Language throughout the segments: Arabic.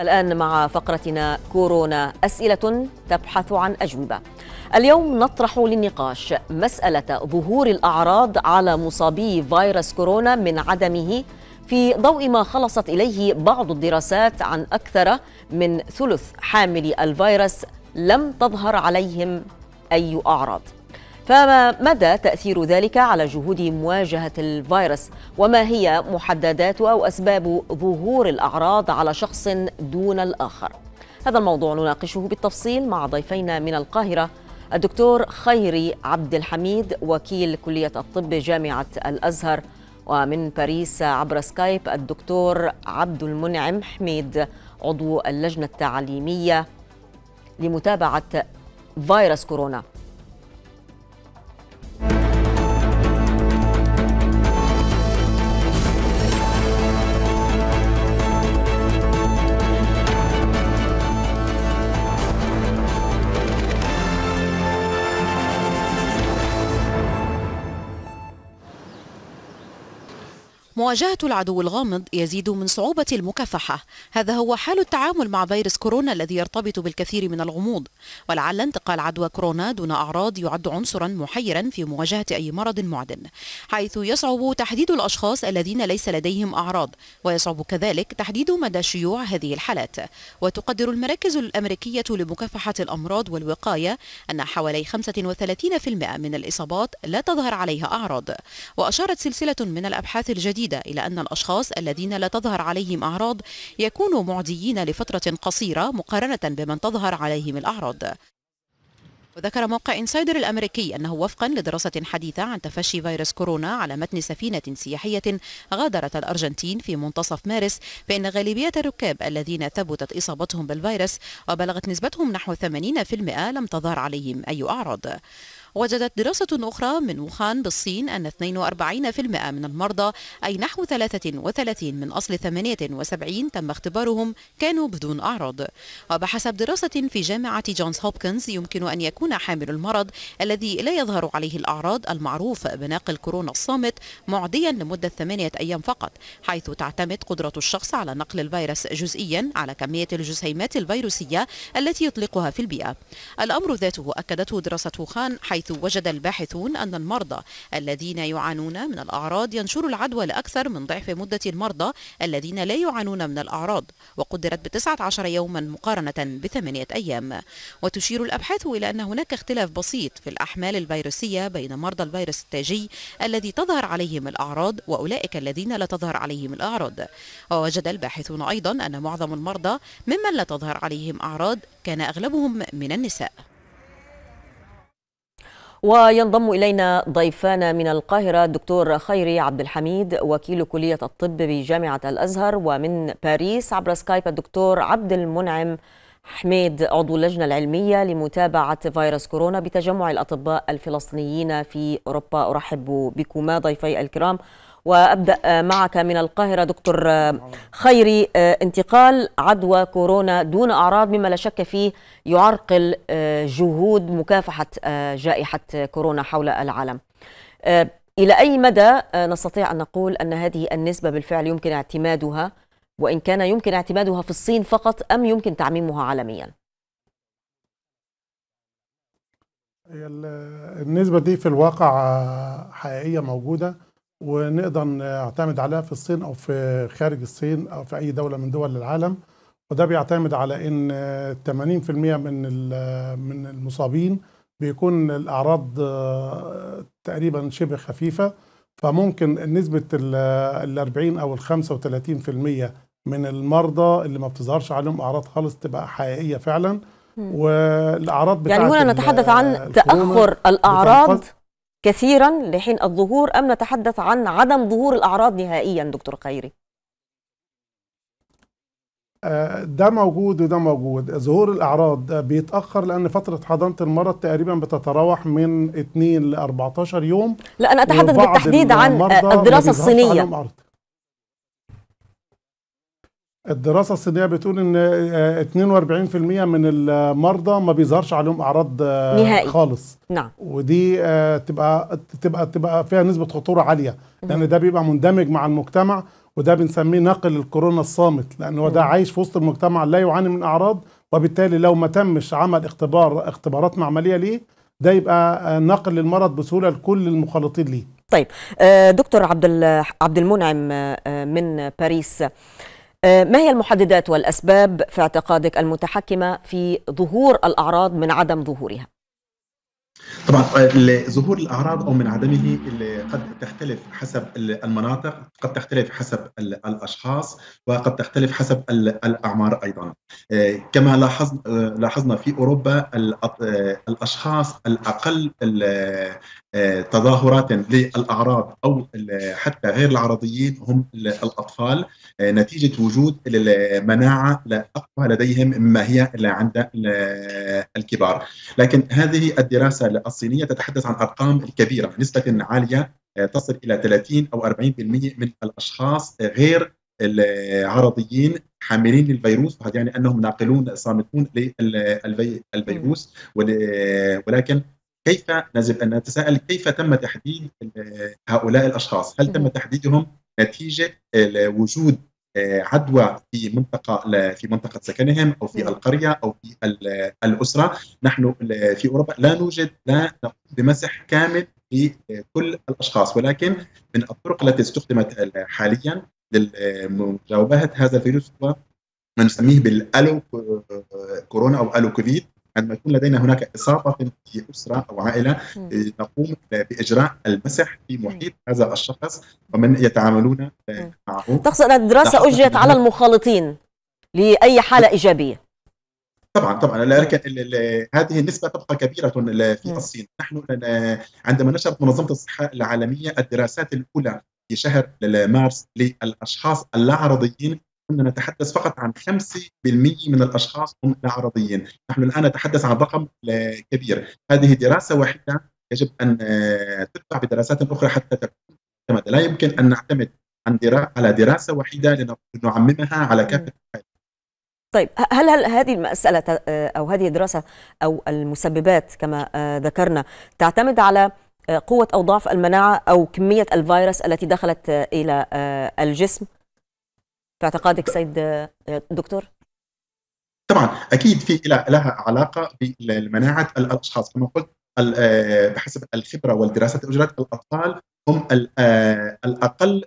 الآن مع فقرتنا كورونا أسئلة تبحث عن أجوبة اليوم نطرح للنقاش مسألة ظهور الأعراض على مصابي فيروس كورونا من عدمه في ضوء ما خلصت إليه بعض الدراسات عن أكثر من ثلث حاملي الفيروس لم تظهر عليهم أي أعراض فما مدى تأثير ذلك على جهود مواجهة الفيروس وما هي محددات أو أسباب ظهور الأعراض على شخص دون الآخر هذا الموضوع نناقشه بالتفصيل مع ضيفينا من القاهرة الدكتور خيري عبد الحميد وكيل كلية الطب جامعة الأزهر ومن باريس عبر سكايب الدكتور عبد المنعم حميد عضو اللجنة التعليمية لمتابعة فيروس كورونا مواجهة العدو الغامض يزيد من صعوبة المكافحة هذا هو حال التعامل مع فيروس كورونا الذي يرتبط بالكثير من الغموض ولعل انتقال عدوى كورونا دون أعراض يعد عنصرا محيرا في مواجهة أي مرض معدن حيث يصعب تحديد الأشخاص الذين ليس لديهم أعراض ويصعب كذلك تحديد مدى شيوع هذه الحالات وتقدر المراكز الأمريكية لمكافحة الأمراض والوقاية أن حوالي 35% من الإصابات لا تظهر عليها أعراض وأشارت سلسلة من الأبحاث الجديدة مفيدة إلى أن الأشخاص الذين لا تظهر عليهم أعراض يكونوا معديين لفترة قصيرة مقارنة بمن تظهر عليهم الأعراض وذكر موقع انسايدر الامريكي انه وفقا لدراسه حديثه عن تفشي فيروس كورونا على متن سفينه سياحيه غادرت الارجنتين في منتصف مارس فان غالبيه الركاب الذين ثبتت اصابتهم بالفيروس وبلغت نسبتهم نحو 80% لم تظهر عليهم اي اعراض وجدت دراسة أخرى من ووهان بالصين أن 42% من المرضى أي نحو 33 من أصل 78 تم اختبارهم كانوا بدون أعراض وبحسب دراسة في جامعة جونز هوبكنز يمكن أن يكون حامل المرض الذي لا يظهر عليه الأعراض المعروف بناقل كورونا الصامت معديا لمدة ثمانية أيام فقط حيث تعتمد قدرة الشخص على نقل الفيروس جزئيا على كمية الجسيمات الفيروسية التي يطلقها في البيئة الأمر ذاته أكدته دراسة ووهان حيث حيث وجد الباحثون أن المرضى الذين يعانون من الأعراض ينشر العدوى لأكثر من ضعف مدة المرضى الذين لا يعانون من الأعراض وقدرت بتسعة عشر يوما مقارنة بثمانية أيام وتشير الأبحاث إلى أن هناك اختلاف بسيط في الأحمال الفيروسية بين مرضى الفيروس التاجي الذي تظهر عليهم الأعراض وأولئك الذين لا تظهر عليهم الأعراض ووجد الباحثون أيضا أن معظم المرضى ممن لا تظهر عليهم أعراض كان أغلبهم من النساء وينضم إلينا ضيفان من القاهرة الدكتور خيري عبد الحميد وكيل كلية الطب بجامعة الأزهر ومن باريس عبر سكايب الدكتور عبد المنعم حميد عضو اللجنة العلمية لمتابعة فيروس كورونا بتجمع الأطباء الفلسطينيين في أوروبا أرحب بكما ضيفي الكرام وأبدأ معك من القاهرة دكتور خيري انتقال عدوى كورونا دون أعراض مما لا شك فيه يعرقل جهود مكافحة جائحة كورونا حول العالم إلى أي مدى نستطيع أن نقول أن هذه النسبة بالفعل يمكن اعتمادها وإن كان يمكن اعتمادها في الصين فقط أم يمكن تعميمها عالمياً؟ هي النسبة دي في الواقع حقيقية موجودة ونقدر نعتمد عليها في الصين او في خارج الصين او في اي دوله من دول العالم وده بيعتمد على ان 80% من من المصابين بيكون الاعراض تقريبا شبه خفيفه فممكن نسبه ال 40 او ال 35% من المرضى اللي ما بتظهرش عليهم اعراض خالص تبقى حقيقيه فعلا والاعراض بتاعت يعني هنا نتحدث عن تاخر الاعراض كثيرا لحين الظهور أم نتحدث عن عدم ظهور الأعراض نهائيا دكتور خيري آه، ده موجود وده موجود ظهور الأعراض بيتأخر لأن فترة حضانة المرض تقريبا بتتراوح من 2 ل 14 يوم لا أنا أتحدث بالتحديد عن الدراسة الصينية الدراسة الصينية بتقول ان 42% آه، من المرضى ما بيظهرش عليهم اعراض آه، نهائي. خالص نعم ودي آه، تبقى تبقى تبقى فيها نسبة خطورة عالية لان ده بيبقى مندمج مع المجتمع وده بنسميه نقل الكورونا الصامت لان هو ده عايش في وسط المجتمع لا يعاني من اعراض وبالتالي لو ما تمش عمل اختبار اختبارات معملية ليه ده يبقى نقل المرض بسهولة لكل المخالطين ليه طيب دكتور عبد عبد المنعم من باريس آه، ما هي المحددات والأسباب في اعتقادك المتحكمة في ظهور الأعراض من عدم ظهورها؟ طبعا آه، ظهور الاعراض او من عدمه قد تختلف حسب المناطق قد تختلف حسب الاشخاص وقد تختلف حسب الاعمار ايضا آه، كما لاحظ لاحظنا في اوروبا الاشخاص الاقل تظاهرات للاعراض او حتى غير العرضيين هم الاطفال نتيجة وجود المناعة الأقوى لديهم مما هي عند الكبار لكن هذه الدراسة الصينية تتحدث عن أرقام كبيرة نسبة عالية آه، تصل إلى 30 أو 40% من الأشخاص غير العرضيين حاملين للفيروس وهذا يعني أنهم ناقلون صامتون للفيروس ولكن كيف نجب أن نتساءل كيف تم تحديد هؤلاء الأشخاص هل تم تحديدهم نتيجه وجود آه، عدوى في منطقه في منطقه سكنهم او في القريه او في الاسره نحن في اوروبا لا نوجد لا نقوم بمسح كامل لكل آه، الاشخاص ولكن من الطرق التي استخدمت آه، حاليا لمجاوبه هذا الفيروس هو ما نسميه بالالو كورونا او الو كوفيد عندما يكون لدينا هناك إصابة في أسرة أو عائلة آه، نقوم بإجراء المسح في محيط هذا الشخص ومن يتعاملون آه، معه تقصد أن الدراسة نعم. أجريت على المخالطين لأي حالة نعم. إيجابية طبعا طبعا لكن هذه النسبه تبقى كبيره في الصين نحن آه، عندما نشرت منظمه الصحه العالميه الدراسات الاولى في شهر مارس للاشخاص اللا عرضيين نحن نتحدث فقط عن 5% من الاشخاص هم الاعراضيين، نحن الان نتحدث عن رقم كبير، هذه دراسه واحده يجب ان آه، تتبع بدراسات اخرى حتى تكون معتمده، لا يمكن ان نعتمد عن درا... على دراسه واحده لنعممها على كافه طيب هل هل هذه المسألة آه، أو هذه الدراسة أو المسببات كما آه، ذكرنا تعتمد على قوة أو ضعف المناعة أو كمية الفيروس التي دخلت إلى الجسم؟ في اعتقادك سيد آه، دكتور؟ طبعا اكيد في لها علاقه بمناعه الاشخاص كما قلت آه، بحسب الخبره والدراسات اجرت الاطفال هم آه، الاقل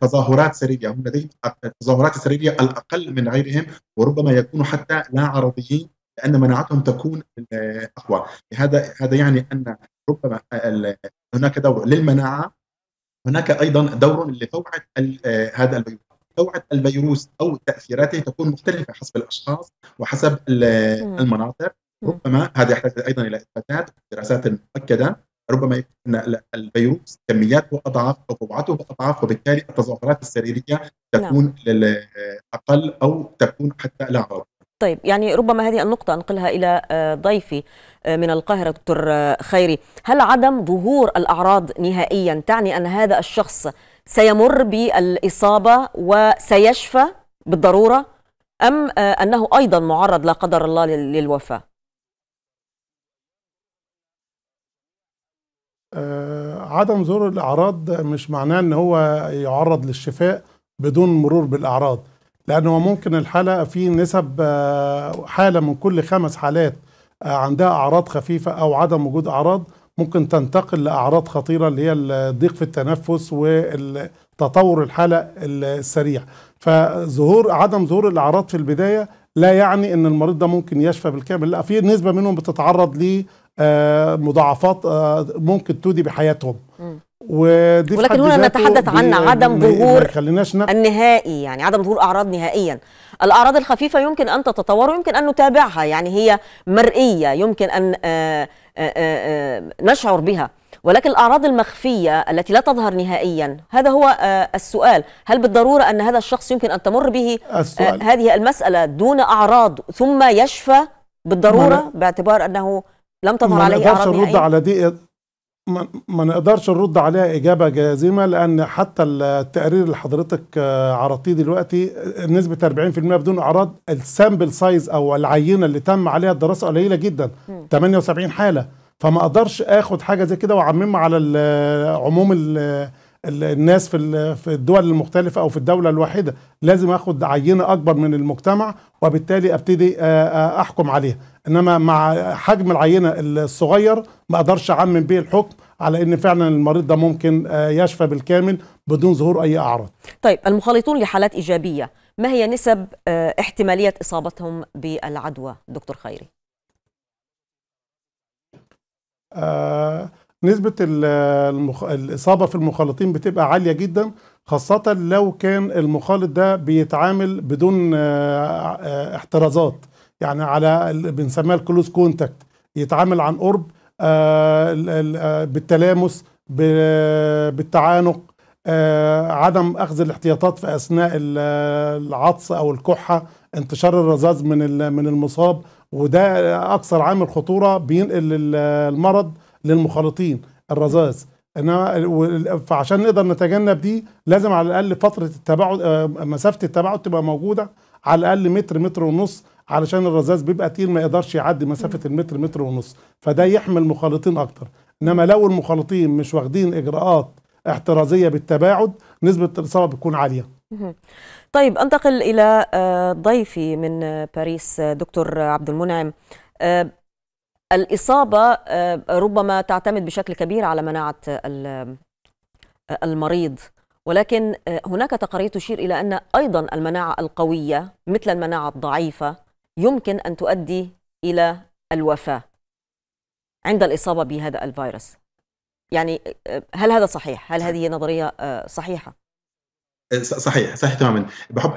تظاهرات سريريه هم لديهم التظاهرات السريريه الاقل من غيرهم وربما يكونوا حتى لا عرضيين لان مناعتهم تكون اقوى هذا هذا يعني ان ربما هناك دور للمناعه هناك ايضا دور لتوعيه هذا البيوت دوعة الفيروس أو تأثيراته تكون مختلفة حسب الأشخاص وحسب المناطق ربما هذا يحتاج أيضا إلى إثباتات دراسات مؤكدة ربما يكون الفيروس كمياته اضعاف او قبعته اضعاف وبالتالي التظاهرات السريريه تكون نعم. اقل او تكون حتى لا طيب يعني ربما هذه النقطة أنقلها إلى آه، ضيفي آه، من القاهرة دكتور آه، خيري هل عدم ظهور الأعراض نهائيا تعني أن هذا الشخص سيمر بالاصابه وسيشفى بالضروره ام آه، انه ايضا معرض لا قدر الله للوفاه؟ آه، عدم ظهور الاعراض مش معناه ان هو يعرض للشفاء بدون مرور بالاعراض لانه ممكن الحاله في نسب آه، حاله من كل خمس حالات عندها اعراض خفيفه او عدم وجود اعراض ممكن تنتقل لأعراض خطيرة اللي هي الضيق في التنفس وتطور الحالة السريع فظهور عدم ظهور الأعراض في البداية لا يعني أن المريض ده ممكن يشفى بالكامل لا في نسبة منهم بتتعرض لمضاعفات آه، آه، ممكن تودي بحياتهم ودي ولكن هنا نتحدث عن عدم ظهور النهائي يعني عدم ظهور اعراض نهائيا الاعراض الخفيفه يمكن ان تتطور ويمكن ان نتابعها يعني هي مرئيه يمكن ان آه، آه، آه، آه، نشعر بها ولكن الأعراض المخفية التي لا تظهر نهائيا هذا هو السؤال هل بالضرورة أن هذا الشخص يمكن أن تمر به السؤال. هذه المسألة دون أعراض ثم يشفى بالضرورة باعتبار أنه لم تظهر عليه أعراض نهائيه على دي ما نقدرش نرد عليها اجابه جازمه لان حتى التقرير اللي حضرتك آه، عرضتيه دلوقتي نسبه 40% بدون اعراض السامبل سايز او العينه اللي تم عليها الدراسه قليله جدا 78 حاله فما اقدرش اخد حاجه زي كده واعممها على عموم الناس في في الدول المختلفه او في الدوله الواحده لازم اخد عينه اكبر من المجتمع وبالتالي ابتدي آه، آه، احكم عليها انما مع حجم العينه الصغير ما اقدرش اعمم بيه الحكم على ان فعلا المريض ده ممكن آه، يشفى بالكامل بدون ظهور اي اعراض. طيب المخالطون لحالات ايجابيه ما هي نسب آه، احتماليه اصابتهم بالعدوى دكتور خيري؟ آه نسبة المخ... الإصابة في المخالطين بتبقى عالية جدا خاصة لو كان المخالط ده بيتعامل بدون آه، احترازات يعني على بنسميها الكلوز كونتاكت يتعامل عن قرب آه، آه، بالتلامس بالتعانق آه، عدم اخذ الاحتياطات في اثناء العطس او الكحه انتشار الرذاذ من من المصاب وده اكثر عامل خطوره بينقل المرض للمخالطين الرذاذ انما فعشان نقدر نتجنب دي لازم على الاقل فتره التباعد مسافه التباعد تبقى موجوده على الاقل متر متر ونص علشان الرذاذ بيبقى تقيل ما يقدرش يعدي مسافه المتر متر ونص فده يحمل مخالطين اكتر انما لو المخالطين مش واخدين اجراءات احترازيه بالتباعد نسبه الاصابه بتكون عاليه طيب انتقل الى آه، ضيفي من باريس آه، دكتور عبد المنعم آه، الاصابه ربما تعتمد بشكل كبير على مناعه المريض ولكن هناك تقارير تشير الى ان ايضا المناعه القويه مثل المناعه الضعيفه يمكن أن تؤدي إلى الوفاة عند الإصابة بهذا الفيروس يعني آه، هل هذا صحيح؟ هل هذه نظرية آه، صحيحة؟ صحيح صحيح تماما بحب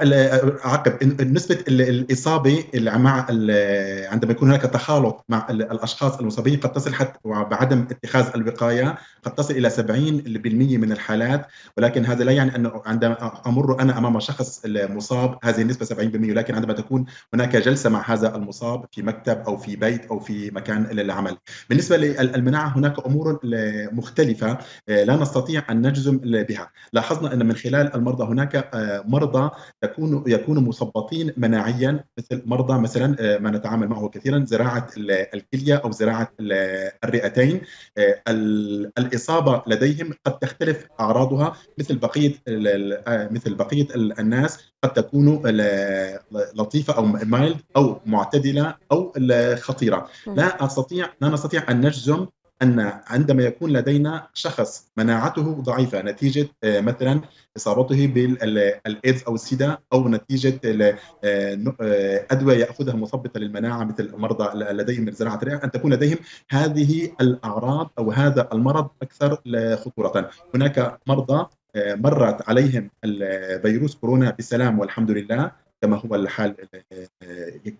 اعقب نسبه الاصابه مع عندما يكون هناك تخالط مع الاشخاص المصابين قد تصل حتى بعدم اتخاذ الوقايه قد تصل الى 70% من الحالات ولكن هذا لا يعني انه عندما امر انا امام شخص مصاب هذه النسبه 70% ولكن عندما تكون هناك جلسه مع هذا المصاب في مكتب او في بيت او في مكان للعمل بالنسبه للمناعه هناك امور مختلفه لا نستطيع ان نجزم بها لاحظنا ان من خلال المرضى هناك آه، مرضى يكونوا يكونوا مثبطين مناعيا مثل مرضى مثلا آه، ما نتعامل معه كثيرا زراعه الكليه او زراعه الرئتين آه، الاصابه لديهم قد تختلف اعراضها مثل بقيه مثل بقيه الناس قد تكون لطيفه او مايلد او معتدله او خطيره لا استطيع لا نستطيع ان نجزم ان عندما يكون لدينا شخص مناعته ضعيفه نتيجه آه، مثلا اصابته بالايدز او السيدا او نتيجه آه، آه، ادويه ياخذها مثبطه للمناعه مثل مرضى لديهم زراعه الرئه ان تكون لديهم هذه الاعراض او هذا المرض اكثر خطوره هناك مرضى مرت عليهم الفيروس كورونا بسلام والحمد لله كما هو الحال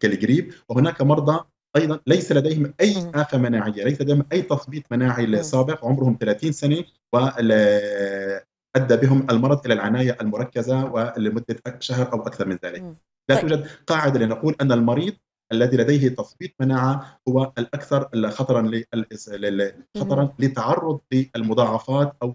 كالجريب وهناك مرضى ايضا ليس لديهم اي افه مناعيه، ليس لديهم اي تثبيط مناعي سابق، عمرهم 30 سنه ادى بهم المرض الى العنايه المركزه ولمده شهر او اكثر من ذلك. لا طيب. توجد قاعده لنقول ان المريض الذي لديه تثبيط مناعه هو الاكثر خطرا خطرا لتعرض للمضاعفات او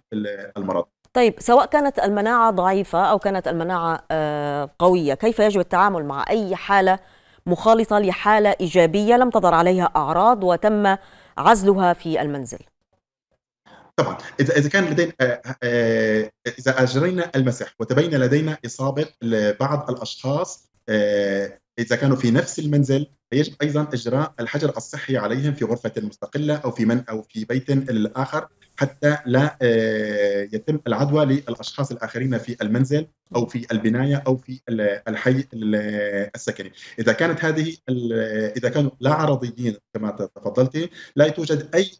المرض. طيب سواء كانت المناعه ضعيفه او كانت المناعه آه، قويه، كيف يجب التعامل مع اي حاله مخالطة لحالة إيجابية لم تظهر عليها أعراض وتم عزلها في المنزل طبعا اذا اذا كان لدينا آه، آه، اذا اجرينا المسح وتبين لدينا اصابه لبعض الاشخاص آه، اذا كانوا في نفس المنزل فيجب ايضا اجراء الحجر الصحي عليهم في غرفه مستقله او في من او في بيت الاخر حتى لا آه، يتم العدوى للاشخاص الاخرين في المنزل او في البنايه او في الحي السكني، اذا كانت هذه اذا كانوا لا عرضيين كما تفضلتي لا توجد اي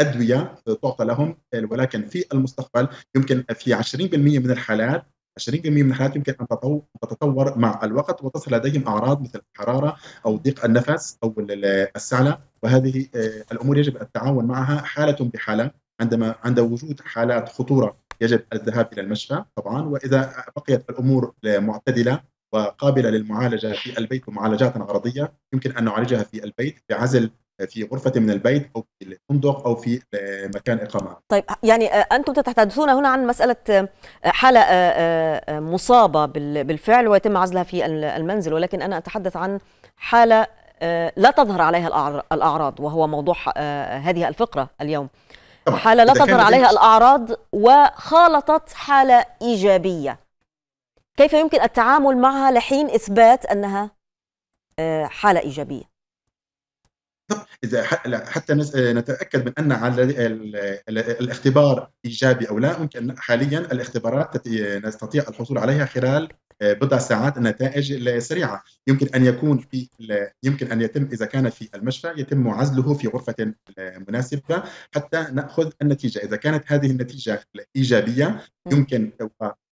ادويه تعطى لهم ولكن في المستقبل يمكن في 20% من الحالات 20% من الحالات يمكن أن تتطور مع الوقت وتصل لديهم أعراض مثل الحرارة أو ضيق النفس أو السعلة وهذه آه، الأمور يجب التعاون معها حالة بحالة عندما عند وجود حالات خطورة يجب الذهاب إلى المشفى طبعا وإذا بقيت الأمور معتدلة وقابلة للمعالجة في البيت ومعالجات عرضية يمكن أن نعالجها في البيت بعزل في غرفة من البيت أو في الفندق أو في آه، مكان إقامة طيب يعني آه، أنتم تتحدثون هنا عن مسألة آه، حالة مصابة بالفعل ويتم عزلها في المنزل ولكن أنا أتحدث عن حالة لا تظهر عليها الأعراض وهو موضوع هذه الفقرة اليوم حالة لا تظهر عليها الأعراض وخالطت حالة إيجابية كيف يمكن التعامل معها لحين إثبات أنها حالة إيجابية اذا حتى آه، نتاكد من ان على الاختبار ايجابي او لا ممكن حاليا الاختبارات نستطيع الحصول عليها خلال آه، بضع ساعات النتائج السريعه يمكن ان يكون في يمكن ان يتم اذا كان في المشفى يتم عزله في غرفه مناسبه حتى ناخذ النتيجه اذا كانت هذه النتيجه ايجابيه يمكن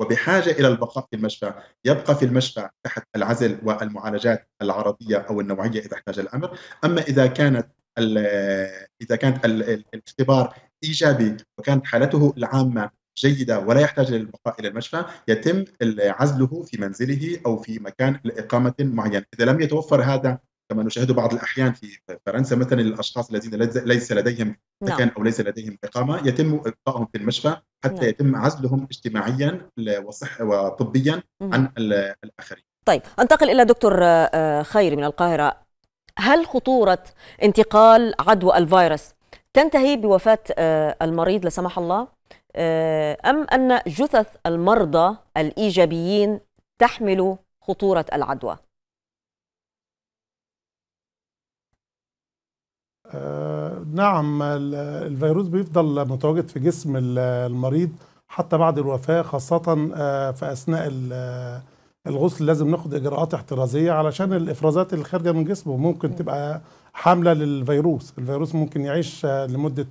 وبحاجة إلى البقاء في المشفى يبقى في المشفى تحت العزل والمعالجات العرضية أو النوعية إذا احتاج الأمر أما إذا كانت إذا كانت الاختبار إيجابي وكانت حالته العامة جيده ولا يحتاج للبقاء الى المشفى يتم عزله في منزله او في مكان لاقامه معين اذا لم يتوفر هذا كما نشاهده بعض الاحيان في فرنسا مثلا الاشخاص الذين ليس لديهم نعم. مكان او ليس لديهم اقامه يتم ابقائهم في المشفى حتى نعم. يتم عزلهم اجتماعيا وصح وطبيا عن الاخرين. طيب انتقل الى دكتور آه، خيري من القاهره هل خطوره انتقال عدوى الفيروس تنتهي بوفاه آه، المريض لا سمح الله؟ آه، ام ان جثث المرضى الايجابيين تحمل خطوره العدوى؟ آه نعم الفيروس بيفضل متواجد في جسم المريض حتى بعد الوفاة خاصة آه في أثناء آه، الغسل لازم ناخد إجراءات احترازية علشان الإفرازات اللي خارجة من جسمه ممكن تبقى حاملة للفيروس الفيروس ممكن يعيش آه، لمدة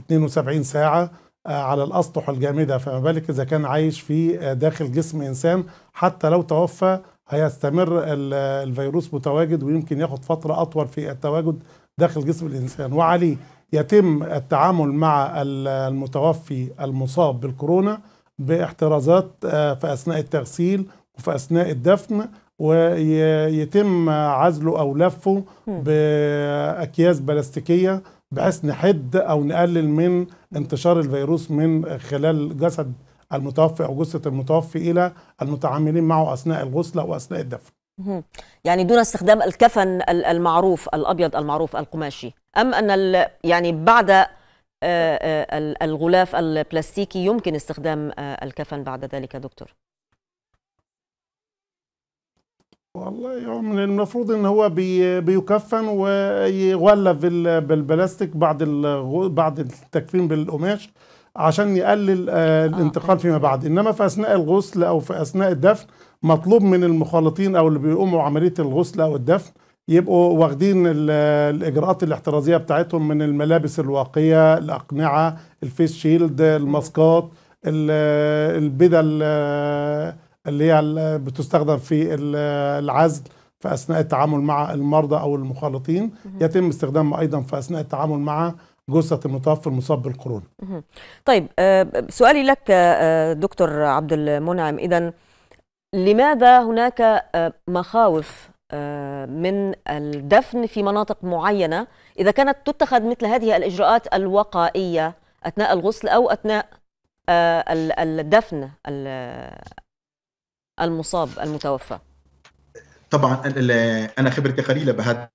72 آه، ساعة على الأسطح الجامدة فما بالك إذا كان عايش في داخل جسم إنسان حتى لو توفى هيستمر الفيروس متواجد ويمكن ياخد فترة أطول في التواجد داخل جسم الإنسان وعليه يتم التعامل مع المتوفي المصاب بالكورونا باحترازات آه، في أثناء التغسيل وفي أثناء الدفن ويتم عزله أو لفه بأكياس بلاستيكية بحيث نحد أو نقلل من انتشار الفيروس من خلال جسد المتوفي أو جثة المتوفي إلى المتعاملين معه أثناء الغسل أو أثناء الدفن يعني دون استخدام الكفن المعروف الابيض المعروف القماشي ام ان يعني بعد آه، آه، الغلاف البلاستيكي يمكن استخدام آه، الكفن بعد ذلك دكتور والله من المفروض ان هو بيكفن ويغلف بالبلاستيك بعد بعد التكفين بالقماش عشان يقلل الانتقال فيما بعد انما في اثناء الغسل او في اثناء الدفن مطلوب من المخالطين او اللي بيقوموا عمليه الغسل او الدفن يبقوا واخدين الاجراءات الاحترازيه بتاعتهم من الملابس الواقيه الاقنعه الفيس شيلد الماسكات البدل اللي هي بتستخدم في العزل في اثناء التعامل مع المرضى او المخالطين يتم استخدامها ايضا في اثناء التعامل مع جثة المتوفى المصاب بالكورونا. طيب آه، سؤالي لك آه، آه، دكتور عبد المنعم اذا لماذا هناك آه، مخاوف آه، من الدفن في مناطق معينة إذا كانت تتخذ مثل هذه الإجراءات الوقائية أثناء الغسل أو أثناء آه، الدفن المصاب المتوفى طبعا أنا خبرتي قليلة بهذا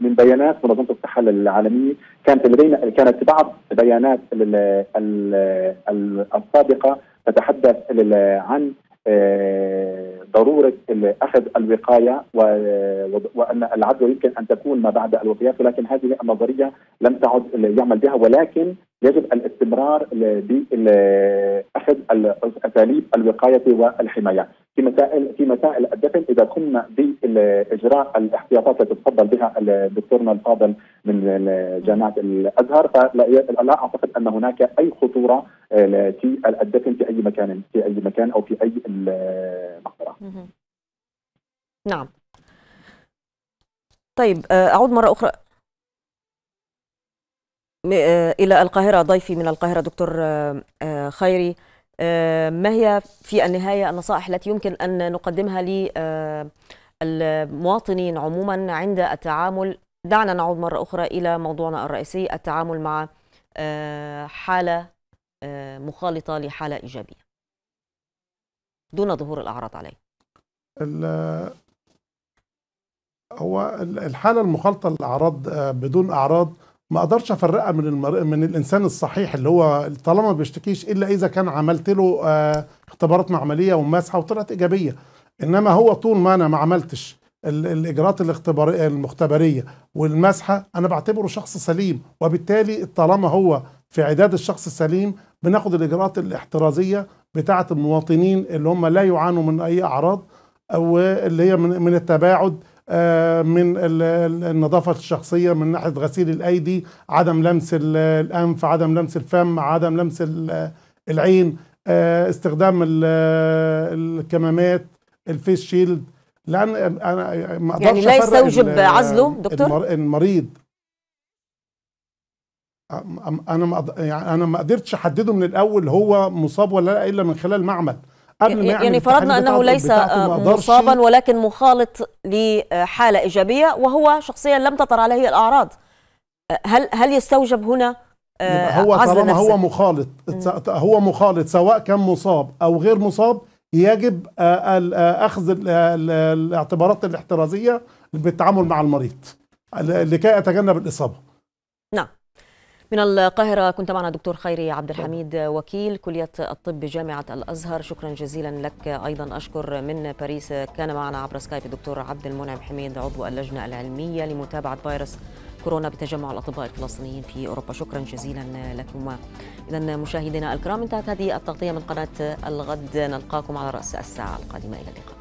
من بيانات منظمه الصحه العالميه كانت لدينا كانت بعض بيانات السابقه تتحدث عن آه، ضروره اخذ الوقايه وان العدوى يمكن ان تكون ما بعد الوفيات ولكن هذه النظريه لم تعد يعمل بها ولكن يجب الاستمرار باخذ اساليب الوقايه والحمايه في مسائل في مسائل الدفن اذا قمنا باجراء الاحتياطات التي تفضل بها دكتورنا الفاضل من جامعه الازهر فلا اعتقد ان هناك اي خطوره في الدفن في اي مكان في اي مكان او في اي مقبره. نعم طيب آه، أعود مرة أخرى آه، إلى القاهرة ضيفي من القاهرة دكتور آه، خيري ما هي في النهاية النصائح التي يمكن أن نقدمها للمواطنين عموما عند التعامل دعنا نعود مرة أخرى إلى موضوعنا الرئيسي التعامل مع حالة مخالطة لحالة إيجابية دون ظهور الأعراض عليه هو الحاله المخالطه للاعراض آه، بدون اعراض ما اقدرش افرقها من المر... من الانسان الصحيح اللي هو طالما ما بيشتكيش الا اذا كان عملت له آه، اختبارات معمليه ومسحه وطلعت ايجابيه انما هو طول ما انا ما عملتش الاجراءات الاختباريه المختبريه والمسحه انا بعتبره شخص سليم وبالتالي طالما هو في عداد الشخص السليم بناخد الاجراءات الاحترازيه بتاعه المواطنين اللي هم لا يعانوا من اي اعراض او اللي هي من التباعد آه، من النظافة الشخصية من ناحية غسيل الأيدي عدم لمس الأنف عدم لمس الفم عدم لمس العين آه، استخدام الكمامات الفيس شيلد لأن أنا ما يعني لا يستوجب عزله دكتور المريض انا ما يعني انا ما قدرتش احدده من الاول هو مصاب ولا لا الا من خلال معمل قبل ما يعني فرضنا انه ليس آه، مصابا ولكن مخالط لحاله ايجابيه وهو شخصيا لم تطر عليه الاعراض هل هل يستوجب هنا آه، هو طالما هو مخالط هو مخالط سواء كان مصاب او غير مصاب يجب آه، اخذ الاعتبارات الاحترازيه بالتعامل مع المريض لكي اتجنب الاصابه نعم من القاهرة كنت معنا دكتور خيري عبد الحميد وكيل كلية الطب بجامعة الأزهر شكرا جزيلا لك أيضا أشكر من باريس كان معنا عبر سكايب الدكتور عبد المنعم حميد عضو اللجنة العلمية لمتابعة فيروس كورونا بتجمع الأطباء الفلسطينيين في أوروبا شكرا جزيلا لكما إذا مشاهدينا الكرام انتهت هذه التغطية من قناة الغد نلقاكم على رأس الساعة القادمة إلى اللقاء